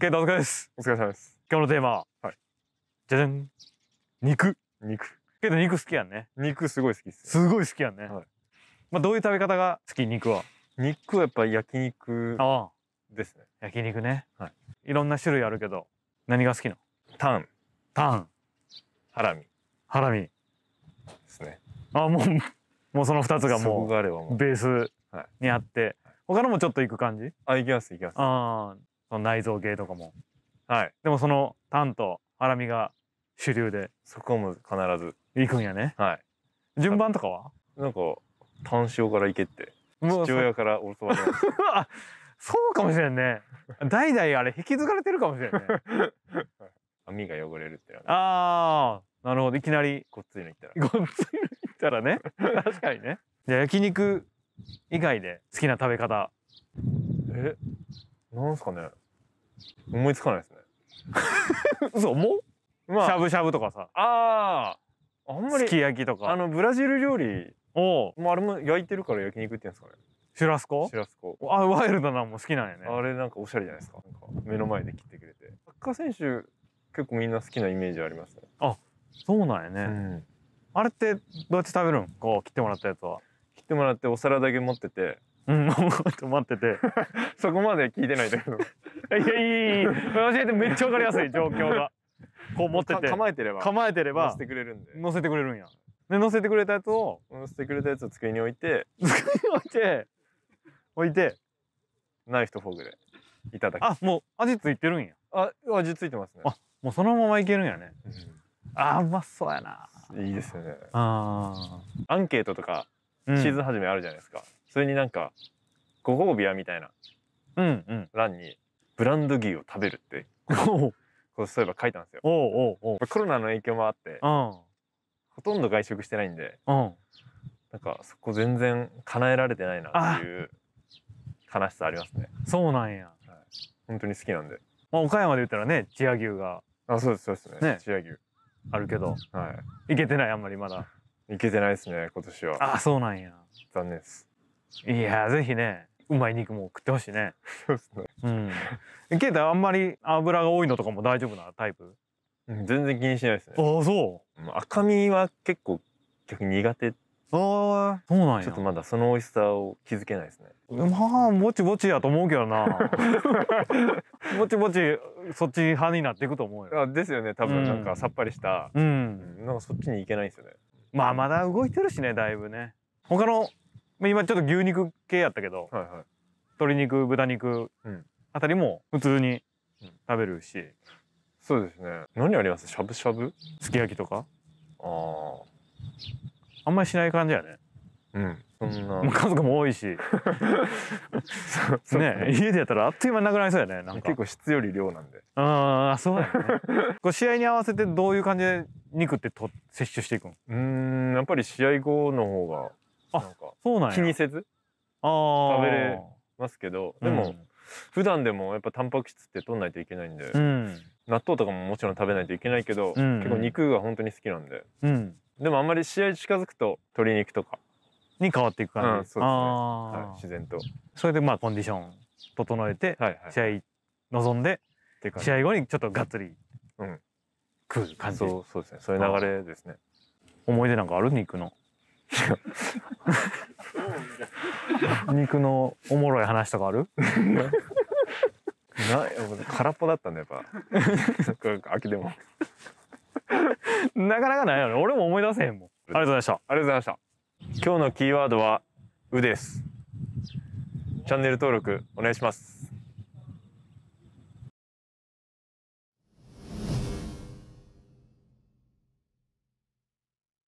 ケンタお疲れです。お疲れ様です。今日のテーマは、はい、じゃじゃん肉肉。けど肉好きやんね。肉すごい好きです、すごい好きやんね。はい、まあどういう食べ方が好き肉は肉はやっぱ焼肉ああですね。焼肉ね。はい。いろんな種類あるけど、何が好きなのタン。タン。ハラミ。ハラミ。ですね。あ、もうもうその二つがもうベースにあって、はい、他のもちょっといく感じあ行きます行きますあその内臓系とかも。はい。でもそのタンとハラミが主流でそこも必ず。行くんやね。はい。順番とかはなんか、単勝から行けって。父親から教わりました。そうかもしれんね。代々あれ引き継がれてるかもしれんね。網が汚れるって、ね、ああ、なるほど。いきなり。ごっついのいったら。ごっついのいったらね。確かにね。じゃあ焼肉以外で好きな食べ方。え、なんすかね。思いつかないですねそ う、もまあ、しゃぶしゃぶとかさあああんまりすき焼きとかあのブラジル料理おもうあれも焼いてるから焼肉って言うんですかねシュラスコシュラスコあワイルドなも好きなんやねあれなんかおしゃれじゃないですか目の前で切ってくれてサッカー選手結構みんな好きなイメージありますねあそうなんやね、うん、あれってどうやって食べるんこう切ってもらったやつは切ってもらってお皿だけ持っててうん、と 待ってて そこまで聞いてないけど いやいいいい教えてめっちゃわかりやすい状況がこう持ってて構えてれば構えてれば乗せてくれるんで乗せてくれるんやで乗せてくれたやつを乗せてくれたやつを机に置いて机に置いて置いてナイフとフォークでいただきあもう味ついてるんやあ味ついてますねあもうそのままいけるんやね、うん、あうまそうやないいですよねあアンケートとかシーズン始めあるじゃないですか、うんそれになんかご褒美やみたいなうんうん欄にブランド牛を食べるってこうそういえば書いたんですよおうおうおうコロナの影響もあってほとんど外食してないんでうんなんかそこ全然叶えられてないなっていう悲しさありますねそうなんや、はい、本当に好きなんでまあ、岡山で言ったらね千ア牛があそうですそうですねね千牛あるけどはいいけてないあんまりまだいけてないですね今年はあそうなんや残念ですいやぜひねうまい肉も食ってほしいねそうですねうんケータあんまり油が多いのとかも大丈夫なタイプ全然気にしないですねああそう赤身は結構逆に苦手ああそうなんやちょっとまだその美味しさを気づけないですねまあぼちぼちやと思うけどな ぼちぼちそっち派になっていくと思うよあですよね多分なんかさっぱりした、うん、なんかそっちに行けないですよねまあまだ動いてるしねだいぶね他の今ちょっと牛肉系やったけど、はいはい、鶏肉豚肉あたりも普通に食べるし、うん、そうですね何ありますしゃぶしゃぶすき焼きとかあああんまりしない感じやねうんそんな家族も多いし ね家でやったらあっという間なくなりそうやねなんか結構質より量なんでああそうやね こう試合に合わせてどういう感じで肉ってと摂取していくんうんやっぱり試合後の方がなんかそうなん気にせず食べれますけどでも、うん、普段でもやっぱタンパク質って取んないといけないんで、うん、納豆とかももちろん食べないといけないけど、うん、結構肉が本当に好きなんで、うん、でもあんまり試合近づくと鶏肉とかに変わっていく感じ、うん、そうですね、はい、自然とそれでまあコンディション整えて、はいはい、試合臨んで試合後にちょっとがっつり食う感じ、そうそうですねそういう流れですね思い出なんかある肉の 肉のおもろい話とかある な空っぽだったんだやっぱ秋でもなかなかないよね俺も思い出せへんもんありがとうございましたありがとうございました今日のキーワードは「う」ですチャンネル登録お願いします